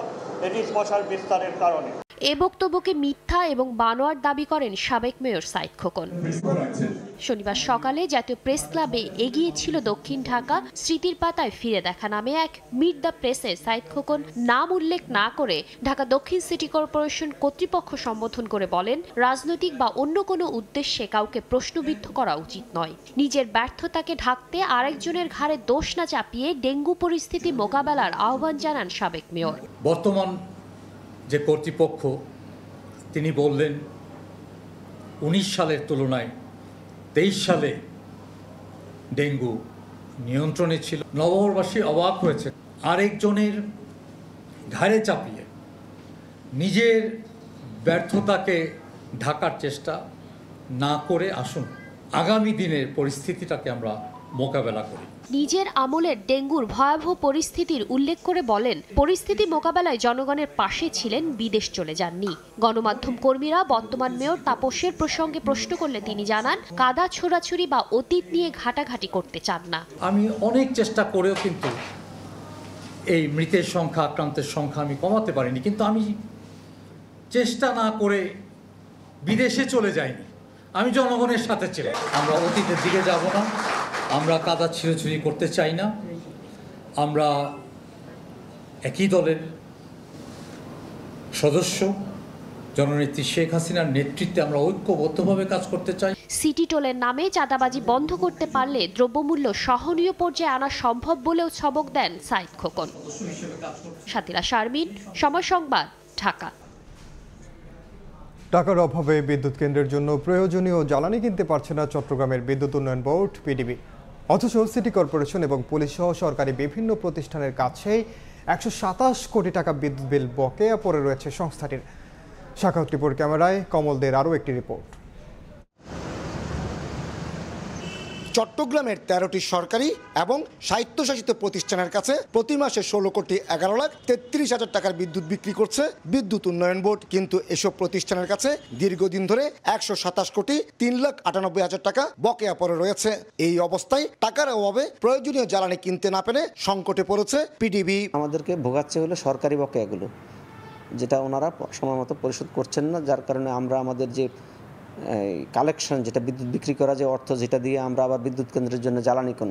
এটি মশার বিস্তারের কারণে এ বক্তব্যকে মিথ্যা এবং বানোয়ার দাবি করেন সাবেক মেয়র সাইদ খোকন শনিবার সকালে জাতীয় প্রেস ক্লাবে এগিয়ে ছিল দক্ষিণ ঢাকা স্মৃতির পাতায় ফিরে দেখা নামে এক মিট দ্য প্রেসে সাইদ খোকন নাম উল্লেখ না করে ঢাকা দক্ষিণ সিটি কর্পোরেশন কর্তৃপক্ষ সম্বোধন করে বলেন রাজনৈতিক বা অন্য কোনো উদ্দেশ্যে কাউকে প্রশ্নবিদ্ধ করা উচিত নয় নিজের ব্যর্থতাকে ঢাকতে আরেকজনের ঘাড়ে দোষ না চাপিয়ে ডেঙ্গু পরিস্থিতি মোকাবেলার আহ্বান জানান সাবেক মেয়র বর্তমান যে কর্তৃপক্ষ তিনি বললেন উনিশ সালের তুলনায় তেইশ সালে ডেঙ্গু নিয়ন্ত্রণে ছিল নবহরবাসী অবাক হয়েছে আরেকজনের ঘাড়ে চাপিয়ে নিজের ব্যর্থতাকে ঢাকার চেষ্টা না করে আসুন আগামী দিনের পরিস্থিতিটাকে আমরা মোকাবেলা করি নিজের আমলের ডেঙ্গুর ভয়াবহ পরিস্থিতির উল্লেখ করে বলেন পরিস্থিতি মোকাবেলায় জনগণের পাশে ছিলেন বিদেশ চলে যাননি গণমাধ্যম কর্মীরা বর্তমান মেয়র তাপসের প্রসঙ্গে প্রশ্ন করলে তিনি জানান কাদা ছোড়াছুরি বা অতীত নিয়ে ঘাটাঘাটি করতে চান না আমি অনেক চেষ্টা করেও কিন্তু এই মৃতের সংখ্যা আক্রান্তের সংখ্যা আমি কমাতে পারিনি কিন্তু আমি চেষ্টা না করে বিদেশে চলে যাইনি আমি জনগণের সাথে ছিলাম আমরা অতীতের দিকে যাব না আমরা কাদা ছিঁড়ে করতে চাই না আমরা একই দলের সদস্য জননেত্রী শেখ হাসিনার নেতৃত্বে আমরা ঐক্যবদ্ধভাবে কাজ করতে চাই সিটি টোলের নামে চাঁদাবাজি বন্ধ করতে পারলে দ্রব্যমূল্য সহনীয় পর্যায়ে আনা সম্ভব বলেও সবক দেন সাইদ খোকন সাতিরা শারমিন সময় সংবাদ ঢাকা টাকার অভাবে বিদ্যুৎ কেন্দ্রের জন্য প্রয়োজনীয় জ্বালানি কিনতে পারছে না চট্টগ্রামের বিদ্যুৎ উন্নয়ন বোর্ড পিডিবি অথচ সিটি কর্পোরেশন এবং পুলিশ সহ সরকারি বিভিন্ন প্রতিষ্ঠানের কাছেই একশো সাতাশ কোটি টাকা বিদ্যুৎ বিল বকেয়া পড়ে রয়েছে সংস্থাটির শাখা রিপোর্ট ক্যামেরায় কমল দের আরও একটি রিপোর্ট চট্টগ্রামের তেরোটি সরকারি এবং স্বায়ত্তশাসিত প্রতিষ্ঠানের কাছে প্রতি মাসে ষোলো কোটি এগারো লাখ তেত্রিশ হাজার টাকার বিদ্যুৎ বিক্রি করছে বিদ্যুৎ উন্নয়ন বোর্ড কিন্তু এসব প্রতিষ্ঠানের কাছে দীর্ঘদিন ধরে একশো সাতাশ কোটি তিন লাখ আটানব্বই হাজার টাকা বকেয়া পরে রয়েছে এই অবস্থায় টাকার অভাবে প্রয়োজনীয় জ্বালানি কিনতে না পেরে সংকটে পড়েছে পিডিবি আমাদেরকে ভোগাচ্ছে হলো সরকারি বকেয়াগুলো যেটা ওনারা সময় মতো পরিশোধ করছেন না যার কারণে আমরা আমাদের যে কালেকশন যেটা বিদ্যুৎ বিক্রি করা যে অর্থ যেটা দিয়ে আমরা আবার বিদ্যুৎ কেন্দ্রের জন্য জ্বালানি কোন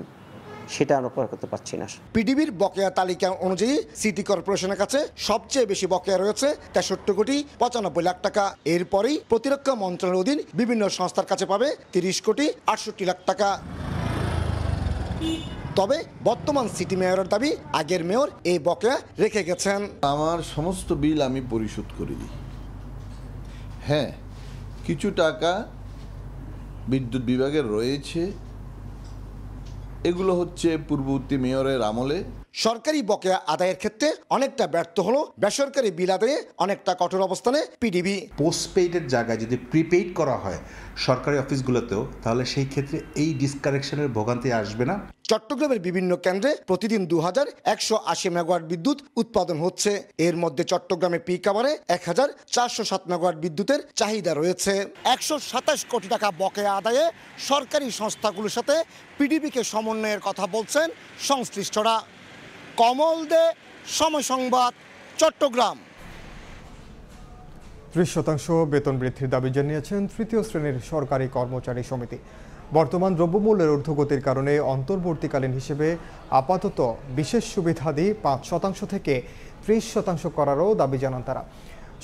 সেটা আমরা প্রয়োগ করতে পারছি না পিডিবির বকেয়া তালিকা অনুযায়ী সিটি কর্পোরেশনের কাছে সবচেয়ে বেশি বকেয়া রয়েছে তেষট্টি কোটি পঁচানব্বই লাখ টাকা এরপরই প্রতিরক্ষা মন্ত্রণালয়ের অধীন বিভিন্ন সংস্থার কাছে পাবে তিরিশ কোটি আটষট্টি লাখ টাকা তবে বর্তমান সিটি মেয়রের দাবি আগের মেয়র এই বকেয়া রেখে গেছেন আমার সমস্ত বিল আমি পরিশোধ করে দিই হ্যাঁ কিছু টাকা বিদ্যুৎ বিভাগের রয়েছে এগুলো হচ্ছে পূর্ববর্তী মেয়রের আমলে সরকারি বকেয়া আদায়ের ক্ষেত্রে অনেকটা ব্যর্থ হলো বেসরকারি বিল আদায়ে অনেকটা কঠোর অবস্থানে পিডিবি পোস্টপেইডের জায়গায় যদি প্রিপেইড করা হয় সরকারি অফিসগুলোতেও তাহলে সেই ক্ষেত্রে এই ডিসকারেকশনের ভোগান্তি আসবে না চট্টগ্রামের বিভিন্ন কেন্দ্রে প্রতিদিন দু হাজার একশো আশি মেগাওয়াট বিদ্যুৎ উৎপাদন হচ্ছে এর মধ্যে চট্টগ্রামে পিক আওয়ারে এক হাজার চারশো সাত মেগাওয়াট বিদ্যুতের চাহিদা রয়েছে একশো সাতাশ কোটি টাকা বকেয়া আদায়ে সরকারি সংস্থাগুলোর সাথে পিডিবিকে সমন্বয়ের কথা বলছেন সংশ্লিষ্টরা কমল দে সময় সংবাদ চট্টগ্রাম ত্রিশ শতাংশ বেতন বৃদ্ধির দাবি জানিয়েছেন তৃতীয় শ্রেণীর সরকারি কর্মচারী সমিতি বর্তমান দ্রব্যমূল্যের ঊর্ধ্বগতির কারণে অন্তর্বর্তীকালীন হিসেবে আপাতত বিশেষ সুবিধাদি পাঁচ শতাংশ থেকে ত্রিশ শতাংশ করারও দাবি জানান তারা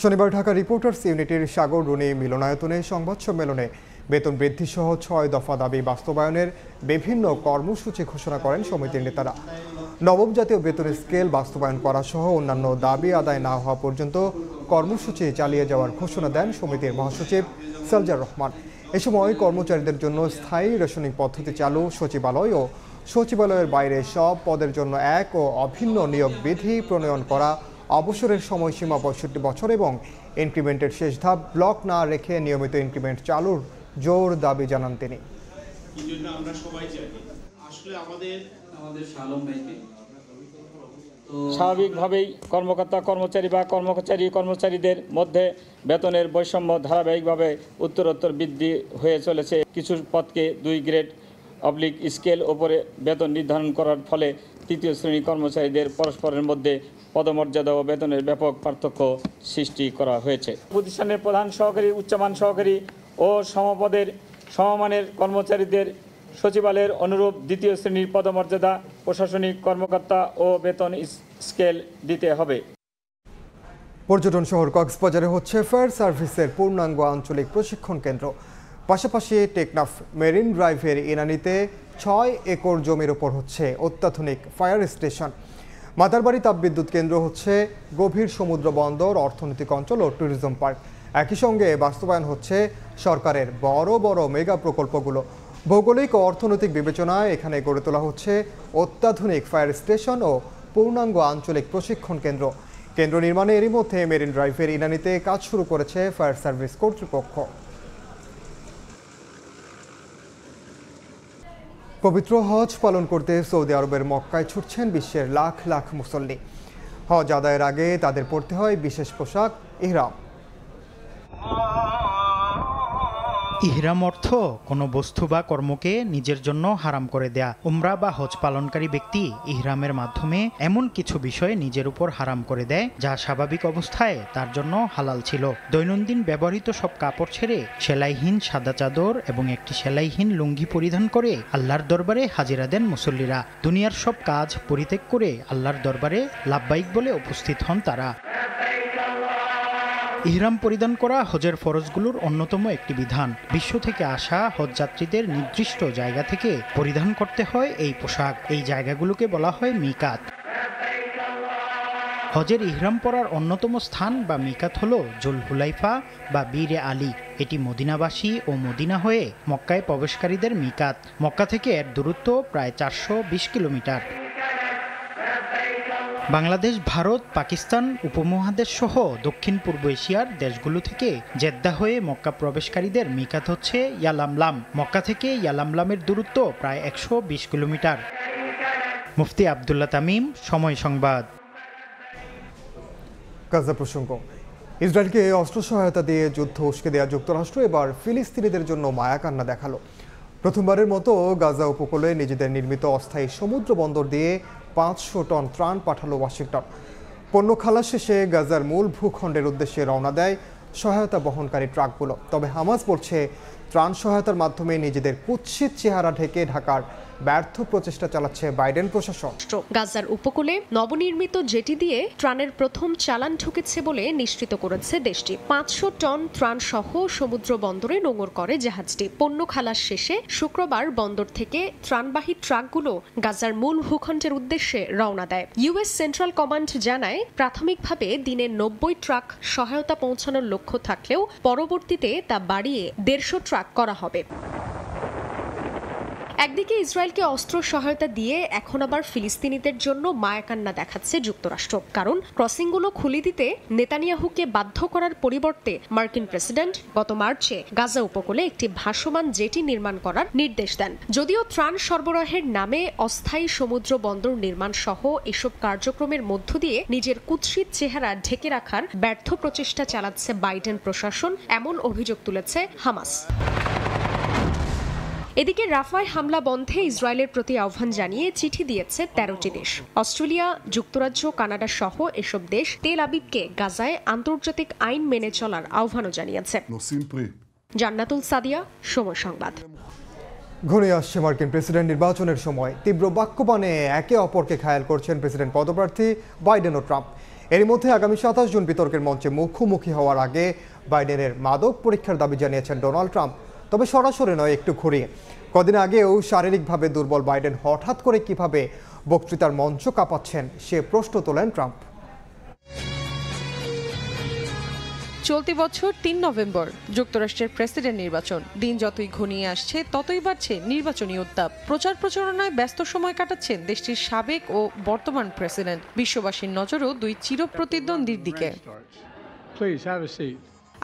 শনিবার ঢাকা রিপোর্টার্স ইউনিটির সাগর রুনি মিলনায়তনে সংবাদ সম্মেলনে বেতন বৃদ্ধিসহ ছয় দফা দাবি বাস্তবায়নের বিভিন্ন কর্মসূচি ঘোষণা করেন সমিতির নেতারা নবম জাতীয় বেতন স্কেল বাস্তবায়ন করা সহ অন্যান্য দাবি আদায় না হওয়া পর্যন্ত কর্মসূচি চালিয়ে যাওয়ার ঘোষণা দেন সমিতির মহাসচিব সালজার রহমান এ সময় কর্মচারীদের জন্য স্থায়ী রেশনিং পদ্ধতি চালু সচিবালয় ও সচিবালয়ের বাইরে সব পদের জন্য এক ও অভিন্ন নিয়োগ বিধি প্রণয়ন করা অবসরের সময়সীমা পঁয়ষট্টি বছর এবং ইনক্রিমেন্টের শেষ ধাপ ব্লক না রেখে নিয়মিত ইনক্রিমেন্ট চালুর জোর দাবি জানান তিনি আমরা সবাই আসলে আমাদের স্বাভাবিকভাবেই কর্মকর্তা কর্মচারী বা কর্মচারী কর্মচারীদের মধ্যে বেতনের বৈষম্য ধারাবাহিকভাবে উত্তরোত্তর বৃদ্ধি হয়ে চলেছে কিছু পদকে দুই গ্রেড অবলিক স্কেল ওপরে বেতন নির্ধারণ করার ফলে তৃতীয় শ্রেণী কর্মচারীদের পরস্পরের মধ্যে পদমর্যাদা ও বেতনের ব্যাপক পার্থক্য সৃষ্টি করা হয়েছে প্রতিষ্ঠানের প্রধান সহকারী উচ্চমান সহকারী ও সমপদের সমমানের কর্মচারীদের সচিবালয়ের অনুরূপ দ্বিতীয় শ্রেণীর পদমর্যাদা প্রশাসনিক কর্মকর্তা ও বেতন স্কেল দিতে হবে পর্যটন শহর কক্সবাজারে হচ্ছে ফায়ার সার্ভিসের পূর্ণাঙ্গ আঞ্চলিক প্রশিক্ষণ কেন্দ্র পাশাপাশি টেকনাফ মেরিন ড্রাইভের ইনানিতে ছয় একর জমির ওপর হচ্ছে অত্যাধুনিক ফায়ার স্টেশন মাদারবাড়ি তাপবিদ্যুৎ কেন্দ্র হচ্ছে গভীর সমুদ্র বন্দর অর্থনৈতিক অঞ্চল ও ট্যুরিজম পার্ক একই সঙ্গে বাস্তবায়ন হচ্ছে সরকারের বড় বড় মেগা প্রকল্পগুলো ভৌগোলিক ও অর্থনৈতিক বিবেচনায় এখানে গড়ে তোলা হচ্ছে অত্যাধুনিক ফায়ার স্টেশন ও পূর্ণাঙ্গ আঞ্চলিক প্রশিক্ষণ কেন্দ্র কেন্দ্র নির্মাণে এরই মধ্যে মেরিন ড্রাইভের ইনানিতে কাজ শুরু করেছে ফায়ার সার্ভিস কর্তৃপক্ষ পবিত্র হজ পালন করতে সৌদি আরবের মক্কায় ছুটছেন বিশ্বের লাখ লাখ মুসল্লি হজ আদায়ের আগে তাদের পড়তে হয় বিশেষ পোশাক ইহরাম ইহরাম অর্থ কোনো বস্তু বা কর্মকে নিজের জন্য হারাম করে দেয়া উমরা বা হজ পালনকারী ব্যক্তি ইহরামের মাধ্যমে এমন কিছু বিষয় নিজের উপর হারাম করে দেয় যা স্বাভাবিক অবস্থায় তার জন্য হালাল ছিল দৈনন্দিন ব্যবহৃত সব কাপড় ছেড়ে সেলাইহীন সাদা চাদর এবং একটি সেলাইহীন লুঙ্গি পরিধান করে আল্লাহর দরবারে হাজিরা দেন মুসল্লিরা দুনিয়ার সব কাজ পরিত্যাগ করে আল্লাহর দরবারে লাভবাহিক বলে উপস্থিত হন তারা ইহরাম পরিধান করা হজের ফরজগুলোর অন্যতম একটি বিধান বিশ্ব থেকে আসা হজযাত্রীদের নির্দিষ্ট জায়গা থেকে পরিধান করতে হয় এই পোশাক এই জায়গাগুলোকে বলা হয় মিকাত হজের ইহরাম পরার অন্যতম স্থান বা মিকাত হল জুল হুলাইফা বা বীরে আলী এটি মদিনাবাসী ও মদিনা হয়ে মক্কায় প্রবেশকারীদের মিকাত মক্কা থেকে এর দূরত্ব প্রায় চারশো কিলোমিটার বাংলাদেশ ভারত পাকিস্তান উপমহাদেশ সহ দক্ষিণ পূর্ব এশিয়ার দেশগুলো থেকে জেদ্দা হয়ে মক্কা প্রবেশকারীদের মিকাত হচ্ছে ইয়ালামলাম মক্কা থেকে ইয়ালামলামের দূরত্ব প্রায় একশো কিলোমিটার মুফতি আবদুল্লা তামিম সময় সংবাদ কাজা প্রসঙ্গ ইসরায়েলকে অস্ত্র সহায়তা দিয়ে যুদ্ধ উস্কে দেওয়া যুক্তরাষ্ট্র এবার ফিলিস্তিনিদের জন্য মায়া কান্না দেখালো প্রথমবারের মতো গাজা উপকূলে নিজেদের নির্মিত অস্থায়ী সমুদ্র বন্দর দিয়ে পাঁচশো টন ত্রাণ পাঠালো ওয়াশিংটন পণ্য খালা শেষে গাজার মূল ভূখণ্ডের উদ্দেশ্যে রওনা দেয় সহায়তা বহনকারী ট্রাকগুলো তবে হামাস বলছে ত্রাণ সহায়তার মাধ্যমে নিজেদের কুৎসিত চেহারা ঢেকে ঢাকার ব্যর্থ প্রচেষ্টা চালাচ্ছে বাইডেন প্রশাসন গাজার উপকূলে নবনির্মিত জেটি দিয়ে ত্রাণের প্রথম চালান ঢুকেছে বলে নিশ্চিত করেছে দেশটি পাঁচশো টন ত্রাণ সহ সমুদ্র বন্দরে নোঙর করে জাহাজটি পণ্য খালাস শেষে শুক্রবার বন্দর থেকে ত্রাণবাহী ট্রাকগুলো গাজার মূল ভূখণ্ডের উদ্দেশ্যে রওনা দেয় ইউএস সেন্ট্রাল কমান্ড জানায় প্রাথমিকভাবে দিনে নব্বই ট্রাক সহায়তা পৌঁছানোর লক্ষ্য থাকলেও পরবর্তীতে তা বাড়িয়ে দেড়শো ট্রাক করা হবে একদিকে ইসরায়েলকে অস্ত্র সহায়তা দিয়ে এখন আবার ফিলিস্তিনিদের জন্য মায়াকান্না দেখাচ্ছে যুক্তরাষ্ট্র কারণ ক্রসিংগুলো খুলে দিতে নেতানিয়াহুকে বাধ্য করার পরিবর্তে মার্কিন প্রেসিডেন্ট গত মার্চে গাজা উপকূলে একটি ভাসমান জেটি নির্মাণ করার নির্দেশ দেন যদিও ত্রাণ সরবরাহের নামে অস্থায়ী সমুদ্র বন্দর নির্মাণ সহ এসব কার্যক্রমের মধ্য দিয়ে নিজের কুৎসিত চেহারা ঢেকে রাখার ব্যর্থ প্রচেষ্টা চালাচ্ছে বাইডেন প্রশাসন এমন অভিযোগ তুলেছে হামাস এদিকে রাফায় হামলা বন্ধে ইসরায়েলের প্রতি আহ্বান জানিয়ে চিঠি দিয়েছে তেরোটি দেশ অস্ট্রেলিয়া যুক্তরাজ্য কানাডা সহ এসব দেশ তেল আবিবকে গাজায় আন্তর্জাতিক আইন মেনে চলার আহ্বানও জানিয়েছে জান্নাতুল সাদিয়া সময় সংবাদ ঘুরে আসছে মার্কিন প্রেসিডেন্ট নির্বাচনের সময় তীব্র বাক্যবাণে একে অপরকে খায়াল করছেন প্রেসিডেন্ট পদপ্রার্থী বাইডেন ও ট্রাম্প এর মধ্যে আগামী সাতাশ জুন বিতর্কের মঞ্চে মুখোমুখি হওয়ার আগে বাইডেনের মাদক পরীক্ষার দাবি জানিয়েছেন ডোনাল্ড ট্রাম্প তবে সরাসরি নয় একটু ঘুরে কদিন আগেও শারীরিকভাবে দুর্বল বাইডেন হঠাৎ করে কিভাবে বক্তৃতার মঞ্চ কাঁপাচ্ছেন সে প্রশ্ন তোলেন ট্রাম্প চলতি বছর তিন নভেম্বর যুক্তরাষ্ট্রের প্রেসিডেন্ট নির্বাচন দিন যতই ঘনিয়ে আসছে ততই বাড়ছে নির্বাচনী উত্তাপ প্রচার প্রচারণায় ব্যস্ত সময় কাটাচ্ছেন দেশটির সাবেক ও বর্তমান প্রেসিডেন্ট বিশ্ববাসীর নজরও দুই চিরপ্রতিদ্বন্দ্বীর দিকে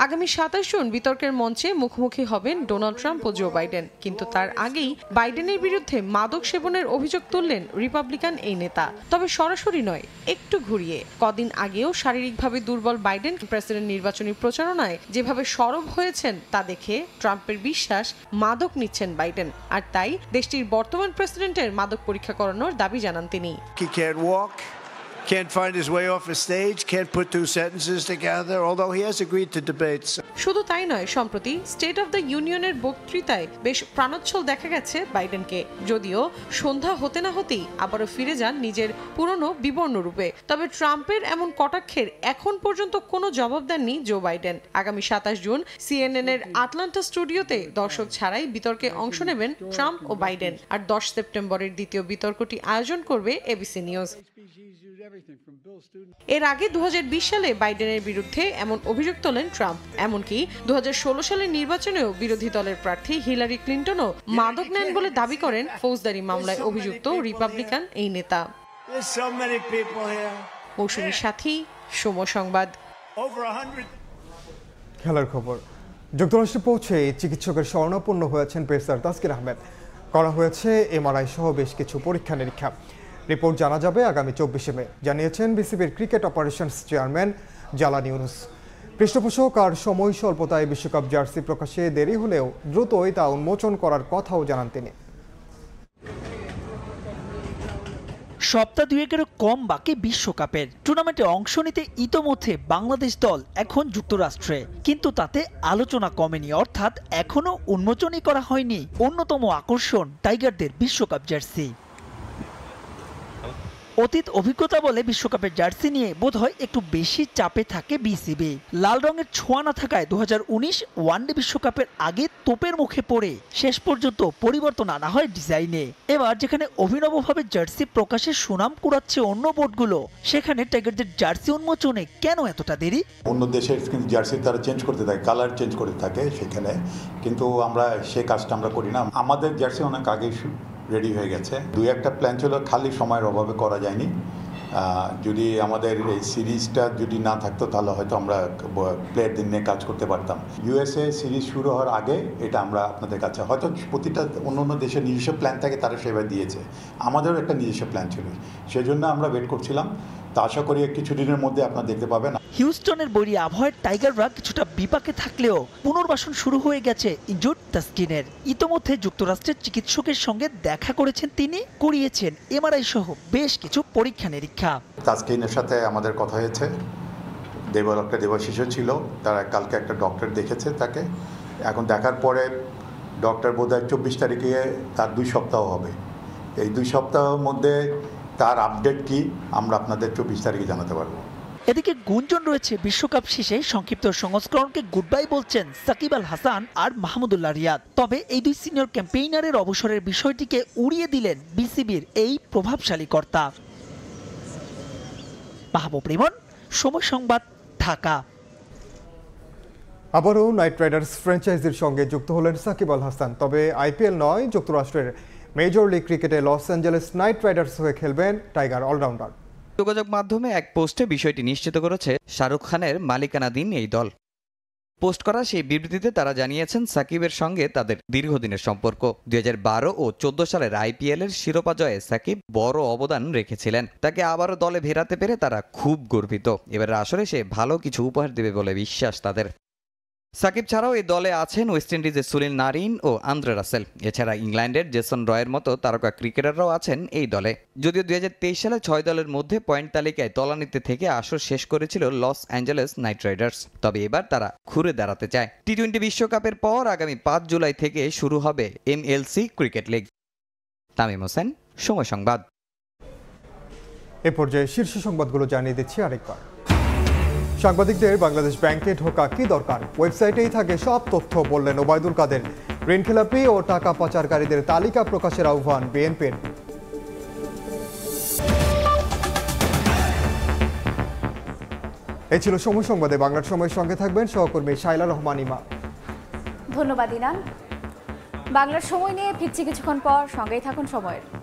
আগামী সাতাশ জুন বিতর্কের মঞ্চে মুখোমুখি হবেন ডোনাল্ড ট্রাম্প ও জো বাইডেন কিন্তু তার আগেই বাইডেনের বিরুদ্ধে মাদক সেবনের অভিযোগ তুললেন রিপাবলিকান এই নেতা তবে সরাসরি নয় একটু ঘুরিয়ে কদিন আগেও শারীরিকভাবে দুর্বল বাইডেন প্রেসিডেন্ট নির্বাচনী প্রচারণায় যেভাবে সরব হয়েছেন তা দেখে ট্রাম্পের বিশ্বাস মাদক নিচ্ছেন বাইডেন আর তাই দেশটির বর্তমান প্রেসিডেন্টের মাদক পরীক্ষা করানোর দাবি জানান তিনি can't find his way off a stage, can't put two sentences together, although he has agreed to debates. শুধু তাই নয় সম্প্রতি স্টেট অফ দ্য ইউনিয়নের বক্তৃতায় বেশ প্রাণোচ্ছল দেখা গেছে বাইডেনকে যদিও সন্ধ্যা হতে না হতেই আবারও ফিরে যান নিজের পুরনো বিবর্ণ রূপে তবে ট্রাম্পের এমন কটাক্ষের এখন পর্যন্ত কোনো জবাব দেননি জো বাইডেন আগামী সাতাশ জুন সিএনএন এর আটলান্টা স্টুডিওতে দর্শক ছাড়াই বিতর্কে অংশ নেবেন ট্রাম্প ও বাইডেন আর দশ সেপ্টেম্বরের দ্বিতীয় বিতর্কটি আয়োজন করবে এবিসি নিউজ এর আগে দু সালে বাইডেনের বিরুদ্ধে এমন অভিযোগ তোলেন ট্রাম্প এমনকি দু সালের নির্বাচনেও বিরোধী দলের প্রার্থী হিলারি ক্লিন্টনও মাদক নেন বলে দাবি করেন ফৌজদারি মামলায় অভিযুক্ত রিপাবলিকান এই নেতা মৌসুমীর সাথী সম সংবাদ খেলার খবর যুক্তরাষ্ট্রে পৌঁছে চিকিৎসকের স্বর্ণাপন্ন হয়েছেন পেসার তাসকির আহমেদ করা হয়েছে এমআরআই সহ বেশ কিছু পরীক্ষা নিরীক্ষা রিপোর্ট জানা যাবে আগামী চব্বিশে মে জানিয়েছেন বিসিবির ক্রিকেট অপারেশনস চেয়ারম্যান জ্বালানি ইউনুস পৃষ্ঠপোষক আর সময় স্বল্পতায় বিশ্বকাপ জার্সি প্রকাশে দেরি হলেও দ্রুতই তা উন্মোচন করার কথাও জানান তিনি সপ্তাহ দুয়েকেরও কম বাকি বিশ্বকাপের টুর্নামেন্টে অংশ নিতে ইতোমধ্যে বাংলাদেশ দল এখন যুক্তরাষ্ট্রে কিন্তু তাতে আলোচনা কমেনি অর্থাৎ এখনও উন্মোচনই করা হয়নি অন্যতম আকর্ষণ টাইগারদের বিশ্বকাপ জার্সি অতীত অভিজ্ঞতা বলে বিশ্বকাপের জার্সি নিয়ে বোধ হয় একটু বেশি চাপে থাকে বিসিবি লাল রঙের ছোঁয়া না থাকায় দু হাজার ওয়ানডে বিশ্বকাপের আগে তোপের মুখে পড়ে শেষ পর্যন্ত পরিবর্তন আনা হয় ডিজাইনে এবার যেখানে অভিনবভাবে জার্সি প্রকাশের সুনাম কুড়াচ্ছে অন্য বোর্ডগুলো সেখানে টাইগারদের জার্সি উন্মোচনে কেন এতটা দেরি অন্য দেশের কিন্তু জার্সি তারা চেঞ্জ করতে থাকে কালার চেঞ্জ করতে থাকে সেখানে কিন্তু আমরা সে কাজটা আমরা করি না আমাদের জার্সি অনেক আগে রেডি হয়ে গেছে দুই একটা প্ল্যান ছিল খালি সময়ের অভাবে করা যায়নি যদি আমাদের এই সিরিজটা যদি না থাকতো তাহলে হয়তো আমরা দিন নিয়ে কাজ করতে পারতাম ইউএসএ সিরিজ শুরু হওয়ার আগে এটা আমরা আপনাদের কাছে হয়তো প্রতিটা অন্য অন্য দেশের নিজস্ব প্ল্যান থাকে তারা সেবা দিয়েছে আমাদেরও একটা নিজস্ব প্ল্যান ছিল সেজন্য আমরা ওয়েট করছিলাম তা আশা করি কিছুদিনের মধ্যে আপনারা দেখতে পাবেন হিউস্টনের বড়ি আবহাওয়ার টাইগাররা কিছুটা বিপাকে থাকলেও পুনর্বাসন শুরু হয়ে গেছে ইনজুর তাসকিনের ইতোমধ্যে যুক্তরাষ্ট্রের চিকিৎসকের সঙ্গে দেখা করেছেন তিনি করিয়েছেন এমআরআই সহ বেশ কিছু পরীক্ষা নিরীক্ষা তাসকিনের সাথে আমাদের কথা হয়েছে দেবর একটা শিশু ছিল তারা কালকে একটা ডক্টর দেখেছে তাকে এখন দেখার পরে ডক্টর বোধ হয় চব্বিশ তারিখে তার দুই সপ্তাহ হবে এই দুই সপ্তাহের মধ্যে তার আপডেট কি আমরা আপনাদের চব্বিশ তারিখে জানাতে পারবো এদিকে গুঞ্জন রয়েছে বিশ্বকাপ শেষে সংক্ষিপ্ত সংস্করণকে গুড বাই বলছেন সাকিব আল হাসান আর মাহমুদুল্লাহ রিয়াদ তবে এই দুই সিনিয়র ক্যাম্পেইনারের অবসরের বিষয়টিকে উড়িয়ে দিলেন বিসিবির এই প্রভাবশালী কর্তা মাহবুব রিমন সময় সংবাদ ঢাকা আবারও নাইট রাইডার্স ফ্র্যাঞ্চাইজির সঙ্গে যুক্ত হলেন সাকিব আল হাসান তবে আইপিএল নয় যুক্তরাষ্ট্রের মেজর লিগ ক্রিকেটে লস অ্যাঞ্জেলেস নাইট রাইডার্স হয়ে খেলবেন টাইগার অলরাউন্ডার যোগাযোগ মাধ্যমে এক পোস্টে বিষয়টি নিশ্চিত করেছে শাহরুখ খানের মালিকানাধীন এই দল পোস্ট করা সেই বিবৃতিতে তারা জানিয়েছেন সাকিবের সঙ্গে তাদের দীর্ঘদিনের সম্পর্ক দুই ও চোদ্দ সালের আইপিএল এর শিরোপা জয়ে সাকিব বড় অবদান রেখেছিলেন তাকে আবারও দলে ভেরাতে পেরে তারা খুব গর্বিত এবার আসলে সে ভালো কিছু উপহার দেবে বলে বিশ্বাস তাদের সাকিব ছাড়াও এই দলে আছেন ওয়েস্ট ইন্ডিজের সুনীল নারিন ও আন্দ্রে রাসেল এছাড়া ইংল্যান্ডের জেসন রয়ের মতো তারকা ক্রিকেটাররাও আছেন এই দলে যদিও দুই সালে ছয় দলের মধ্যে পয়েন্ট তালিকায় তলানিতে থেকে আসর শেষ করেছিল লস অ্যাঞ্জেলেস নাইট রাইডার্স তবে এবার তারা ঘুরে দাঁড়াতে চায় টি টোয়েন্টি বিশ্বকাপের পর আগামী পাঁচ জুলাই থেকে শুরু হবে MLC cricket league Tamim Hossain সময় সংবাদ এ পর্যায়ে শীর্ষ সংবাদগুলো জানিয়ে দিচ্ছি আরেকবার সাংবাদিকদের বাংলাদেশ ব্যাংকে ঢোকা কি দরকার ওয়েবসাইটেই থাকে সব তথ্য বললেন ওবায়দুল কাদের ঋণখেলাপি ও টাকা পাচারকারীদের তালিকা প্রকাশের আহ্বান বিএনপির এই ছিল সময় সংবাদে বাংলার সময়ের সঙ্গে থাকবেন সহকর্মী শাইলা রহমান ইমা ধন্যবাদ ইনাম বাংলার সময় নিয়ে ফিরছি কিছুক্ষণ পর সঙ্গেই থাকুন সময়ের